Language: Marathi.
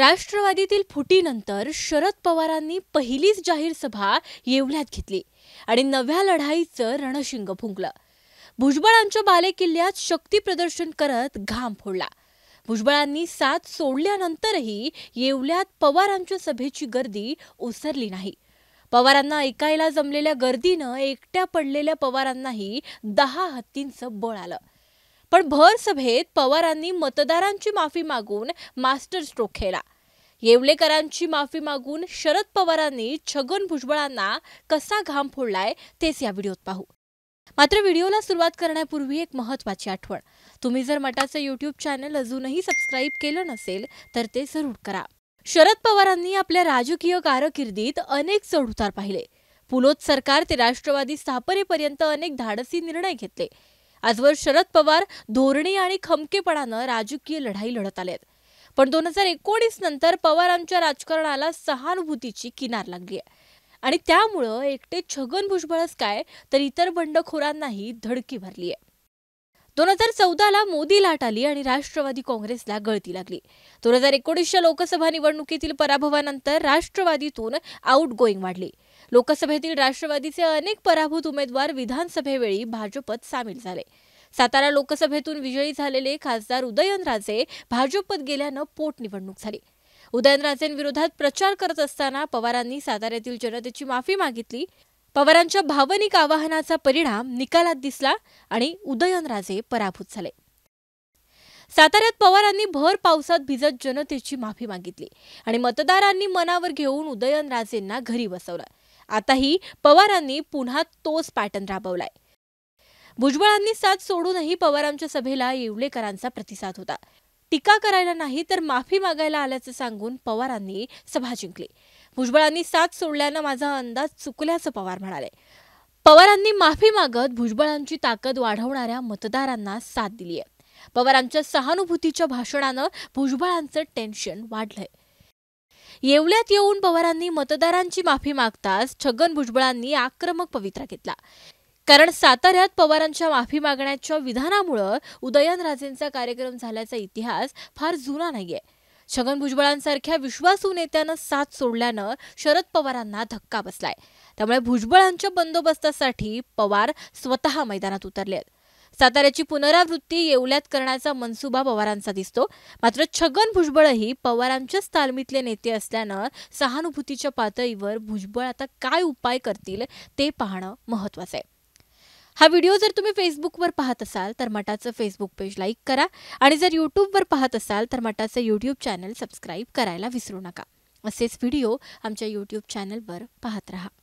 राष्ट्रवादीतील फुटीनंतर शरद पवारांनी पहिलीच जाहीर सभा येवल्यात घेतली आणि नव्या लढाईचं रणशिंग फुंकलं भुजबळांच्या बालेकिल्ल्यात शक्ती प्रदर्शन करत घाम फोडला भुजबळांनी साथ सोडल्यानंतरही येवल्यात पवारांच्या सभेची गर्दी ओसरली नाही पवारांना ऐकायला जमलेल्या गर्दीनं एकट्या पडलेल्या पवारांनाही दहा हत्तींचं बळ आलं पण भर सभेत पवारांनी मतदारांची माफी मागून मास्टर स्ट्रोक खेळला येवलेकरांची माफी मागून शरद पवारांनी छगन भुजबळांना कसा घाम फोडलाय तेच या व्हिडिओत पाहू मात्र व्हिडिओला सुरुवात करण्यापूर्वी एक महत्त्वाची आठवण तुम्ही जर मटाचं युट्यूब चॅनल अजूनही सबस्क्राईब केलं नसेल तर ते जरूर करा शरद पवारांनी आपल्या राजकीय कारकिर्दीत अनेक चढउतार पाहिले पुलोत सरकार ते राष्ट्रवादी स्थापनेपर्यंत अनेक धाडसी निर्णय घेतले आजवर शरद पवार धोरणे आणि खमकेपणानं राजकीय लढाई लढत आलेत पण दोन हजार एकोणीस नंतर पवारांच्या राजकारणाला सहानुभूतीची किनार लागली आहे आणि त्यामुळं एकटे छगन भुजबळच काय तर इतर बंडखोरांनाही धडकी भरली आहे दोन हजार चौदाला मोदी लाट आली आणि राष्ट्रवादी काँग्रेसला गळती लागली दोन हजार एकोणीसच्या लोकसभा निवडणुकीतील पराभवानंतर राष्ट्रवादीतून आउट गोईंग वाढली लोकसभेतील राष्ट्रवादीचे अनेक पराभूत उमेदवार विधानसभेवेळी भाजपत सामील झाले सातारा लोकसभेतून विजयी झालेले खासदार उदयनराजे भाजपत गेल्यानं पोटनिवडणूक झाली उदयनराजेंविरोधात प्रचार करत असताना पवारांनी साताऱ्यातील जनतेची माफी मागितली पवारांच्या भावनिक आवाहनाचा परिणाम निकालात दिसला आणि उदयनराजे पराभूत झाले साताऱ्यात पवारांनी भर पावसात भिजत जनतेची माफी मागितली आणि मतदारांनी मनावर घेऊन उदयनराजेंना घरी बसवलं आताही पवारांनी पुन्हा तोच पॅटर्न राबवलाय भुजबळांनी साथ सोडूनही पवारांच्या सभेला येवलेकरांचा प्रतिसाद होता टीका करायला नाही तर माफी मागायला आल्याचं सांगून पवारांनी सभा जिंकली भुजबळांनी साथ सोडल्यानं माझा अंदाज चुकल्याचं पवार म्हणाले पवारांनी माफी मागत भुजबळांची ताकद वाढवणाऱ्या मतदारांना साथ दिली आहे पवारांच्या सहानुभूतीच्या भाषणानं भुजबळांचं टेन्शन वाढलंय येवल्यात येऊन पवारांनी मतदारांची माफी मागताच छगन भुजबळांनी आक्रमक पवित्रा घेतला कारण साताऱ्यात पवारांच्या माफी मागण्याच्या विधानामुळं उदयनराजेंचा कार्यक्रम झाल्याचा इतिहास फार जुना नाहीये छगन भुजबळांसारख्या विश्वासू नेत्यानं साथ सोडल्यानं शरद पवारांना धक्का बसलाय त्यामुळे भुजबळांच्या बंदोबस्तासाठी पवार स्वतः मैदानात उतरले साताऱ्याची पुनरावृत्ती येवल्यात करण्याचा मनसुबा पवारांचा दिसतो मात्र छगन भुजबळही पवारांच्याच तालमीतले नेते असल्यानं सहानुभूतीच्या पातळीवर भुजबळ आता काय उपाय करतील ते पाहणं महत्वाचं आहे हा व्हिडिओ जर तुम्ही फेसबुकवर पाहत असाल तर मटाचं फेसबुक पेज लाईक करा आणि जर यूट्यूबवर पाहत असाल तर मटाचं यूट्यूब चॅनल सबस्क्राईब करायला विसरू नका असेच व्हिडिओ आमच्या यूट्यूब चॅनलवर पाहत राहा